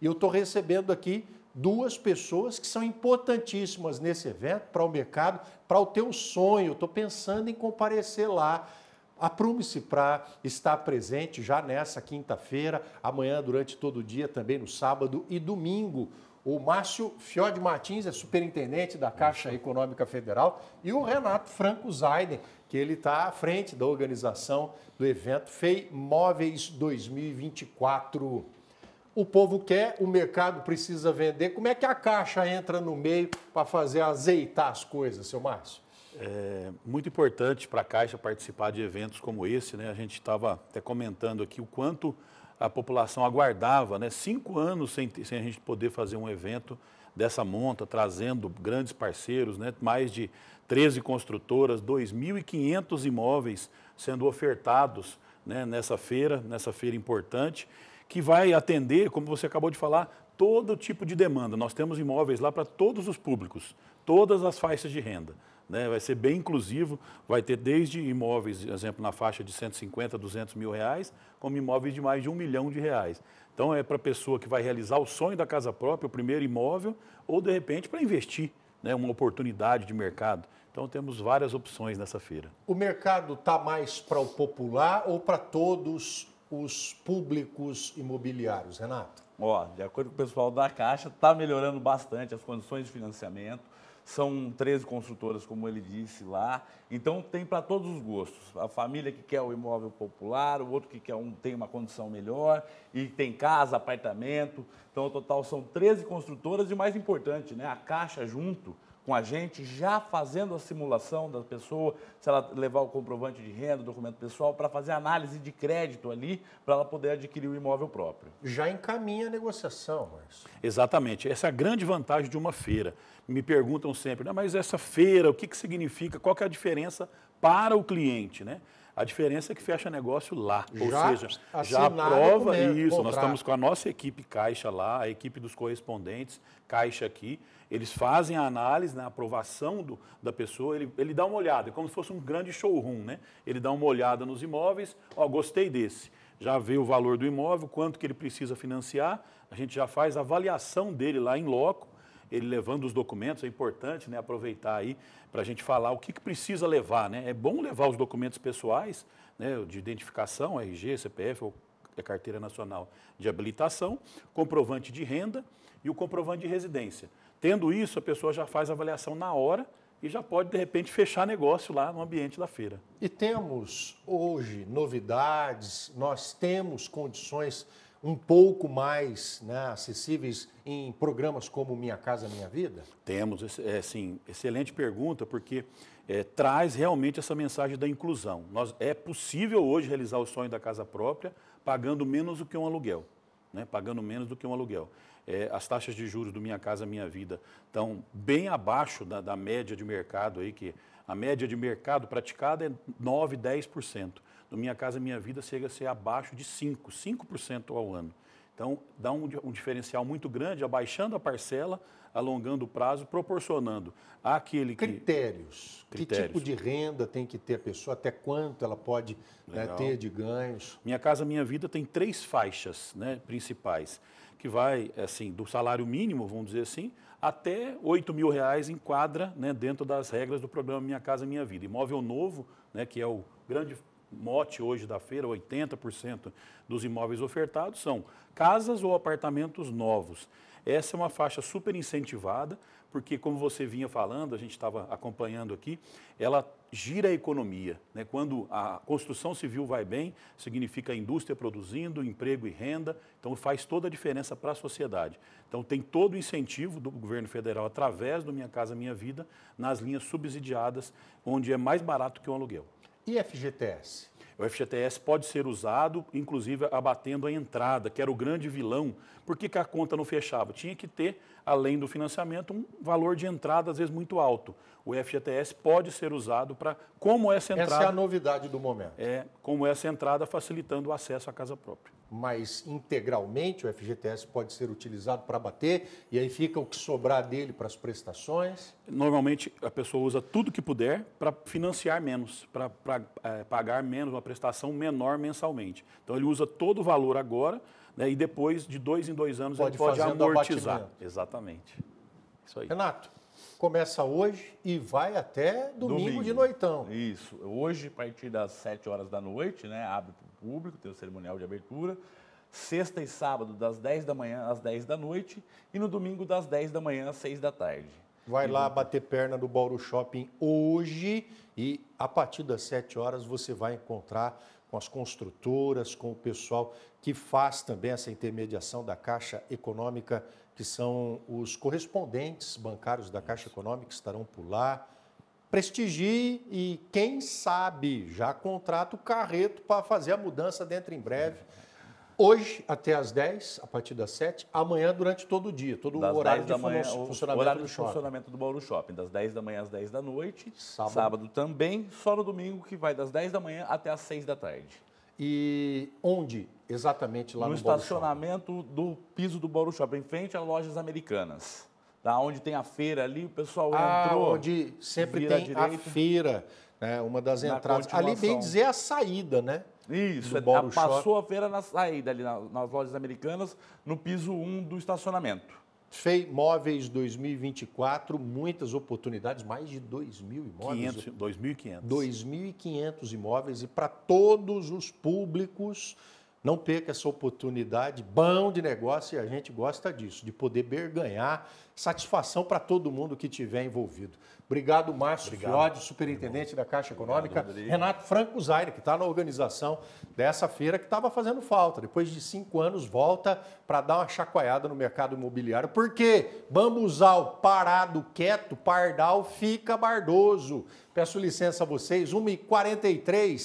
E eu estou recebendo aqui duas pessoas que são importantíssimas nesse evento, para o mercado, para o teu sonho. Estou pensando em comparecer lá. Aprume-se para estar presente já nessa quinta-feira, amanhã durante todo o dia, também no sábado e domingo. O Márcio Fiode Martins é superintendente da Caixa Econômica Federal e o Renato Franco Zaiden, que ele está à frente da organização do evento FEI Móveis 2024 o povo quer, o mercado precisa vender. Como é que a Caixa entra no meio para fazer azeitar as coisas, seu Márcio? É muito importante para a Caixa participar de eventos como esse. Né? A gente estava até comentando aqui o quanto a população aguardava, né? cinco anos sem, sem a gente poder fazer um evento dessa monta, trazendo grandes parceiros, né? mais de 13 construtoras, 2.500 imóveis sendo ofertados né? nessa feira, nessa feira importante que vai atender, como você acabou de falar, todo tipo de demanda. Nós temos imóveis lá para todos os públicos, todas as faixas de renda. Né? Vai ser bem inclusivo, vai ter desde imóveis, exemplo, na faixa de 150, 200 mil reais, como imóveis de mais de um milhão de reais. Então é para a pessoa que vai realizar o sonho da casa própria, o primeiro imóvel, ou de repente para investir, né? uma oportunidade de mercado. Então temos várias opções nessa feira. O mercado está mais para o popular ou para todos os públicos imobiliários, Renato? Ó, de acordo com o pessoal da Caixa, está melhorando bastante as condições de financiamento. São 13 construtoras, como ele disse lá. Então tem para todos os gostos. A família que quer o imóvel popular, o outro que quer um tem uma condição melhor e tem casa, apartamento. Então, no total são 13 construtoras e mais importante, né, a Caixa junto com a gente, já fazendo a simulação da pessoa, se ela levar o comprovante de renda, documento pessoal, para fazer análise de crédito ali, para ela poder adquirir o imóvel próprio. Já encaminha a negociação, Marcio. Exatamente. Essa é a grande vantagem de uma feira. Me perguntam sempre, né, mas essa feira, o que, que significa? Qual que é a diferença para o cliente, né? A diferença é que fecha negócio lá, já ou seja, já aprova isso. Nós estamos com a nossa equipe caixa lá, a equipe dos correspondentes caixa aqui. Eles fazem a análise, né, a aprovação do, da pessoa, ele, ele dá uma olhada, é como se fosse um grande showroom, né? Ele dá uma olhada nos imóveis, ó, gostei desse. Já vê o valor do imóvel, quanto que ele precisa financiar, a gente já faz a avaliação dele lá em loco ele levando os documentos, é importante né, aproveitar aí para a gente falar o que, que precisa levar. Né? É bom levar os documentos pessoais né, de identificação, RG, CPF ou é Carteira Nacional de Habilitação, comprovante de renda e o comprovante de residência. Tendo isso, a pessoa já faz a avaliação na hora e já pode, de repente, fechar negócio lá no ambiente da feira. E temos hoje novidades, nós temos condições um pouco mais né, acessíveis em programas como Minha Casa Minha Vida? Temos, é, sim, excelente pergunta, porque é, traz realmente essa mensagem da inclusão. Nós, é possível hoje realizar o sonho da casa própria pagando menos do que um aluguel né, pagando menos do que um aluguel. É, as taxas de juros do Minha Casa Minha Vida estão bem abaixo da, da, média de mercado, aí, que a média de mercado praticada é 9, 10%. Do Minha Casa Minha Vida chega a ser abaixo de 5%, 5% ao ano. Então, dá um, um, diferencial muito grande, abaixando a parcela, alongando o prazo, proporcionando àquele que... Critérios. Critérios. Que tipo de renda tem que ter a pessoa, até quanto ela pode né, ter de ganhos? Minha Casa Minha Vida tem três faixas né, principais, que vai assim do salário mínimo, vamos dizer assim, até 8 mil reais enquadra né, dentro das regras do programa Minha Casa Minha Vida. Imóvel novo, né, que é o grande mote hoje da feira, 80% dos imóveis ofertados são casas ou apartamentos novos. Essa é uma faixa super incentivada, porque, como você vinha falando, a gente estava acompanhando aqui, ela gira a economia. Né? Quando a construção civil vai bem, significa a indústria produzindo, emprego e renda, então faz toda a diferença para a sociedade. Então, tem todo o incentivo do governo federal, através do Minha Casa Minha Vida, nas linhas subsidiadas, onde é mais barato que o um aluguel. E FGTS? O FGTS pode ser usado, inclusive abatendo a entrada, que era o grande vilão. Por que, que a conta não fechava? Tinha que ter, além do financiamento, um valor de entrada, às vezes, muito alto. O FGTS pode ser usado para como essa entrada. Essa é a novidade do momento. É, como essa entrada facilitando o acesso à casa própria mas integralmente o FGTS pode ser utilizado para bater e aí fica o que sobrar dele para as prestações? Normalmente a pessoa usa tudo que puder para financiar menos, para é, pagar menos, uma prestação menor mensalmente. Então ele usa todo o valor agora né, e depois de dois em dois anos pode ele pode amortizar. Abatimento. Exatamente. Isso aí. Renato, começa hoje e vai até domingo, domingo, de noitão. Isso. Hoje, a partir das 7 horas da noite, né, abre público, tem o cerimonial de abertura. Sexta e sábado, das 10 da manhã às 10 da noite. E no domingo, das 10 da manhã às 6 da tarde. Vai e lá vou... bater perna no Bauru Shopping hoje e a partir das 7 horas você vai encontrar com as construtoras, com o pessoal que faz também essa intermediação da Caixa Econômica, que são os correspondentes bancários da Caixa Econômica, que estarão por lá prestigie e, quem sabe, já contrata o Carreto para fazer a mudança dentro em breve. Hoje até às 10, a partir das 7, amanhã durante todo o dia, todo das o horário de manhã, funcionamento, horário do de funcionamento do Bauru Shopping, das 10 da manhã às 10 da noite, sábado. sábado também, só no domingo que vai das 10 da manhã até às 6 da tarde. E onde exatamente lá no, no estacionamento do piso do Bauru Shopping, em frente às lojas americanas da onde tem a feira ali, o pessoal ah, entrou. Onde sempre tem a, a feira, né? Uma das entradas. Ali bem dizer a saída, né? Isso, é, passou a feira na saída ali nas lojas americanas, no piso 1 do estacionamento. FEI Móveis 2024, muitas oportunidades, mais de 2 mil imóveis. 2.500. 2.500 imóveis e para todos os públicos não perca essa oportunidade, bom de negócio, e a gente gosta disso, de poder ganhar satisfação para todo mundo que tiver envolvido. Obrigado, Márcio Obrigado. superintendente da Caixa Econômica. Obrigado, Renato Franco Zaire, que está na organização dessa feira, que estava fazendo falta. Depois de cinco anos, volta para dar uma chacoalhada no mercado imobiliário. Porque bambuzal parado, quieto, pardal, fica bardoso. Peço licença a vocês, 1h43.